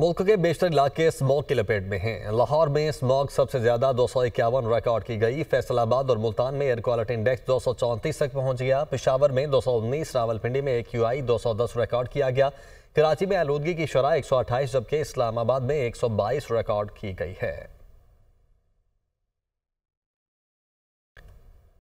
मुल्क के बेशतर इलाके स्मॉग की लपेट में हैं लाहौर में स्मॉग सबसे ज़्यादा दो सौ इक्यावन रिकॉर्ड की गई फैसलाबाद और मुल्तान में एयर क्वालिटी इंडेक्स दो सौ चौंतीस तक पहुंच गया पिशावर में दो सौ उन्नीस रावलपिंडी में ए क्यू आई दो सौ दस रिकॉर्ड किया गया कराची में आलूदगी की शराह एक सौ अट्ठाईस जबकि इस्लामाबाद में एक सौ बाईस रिकॉर्ड की गई है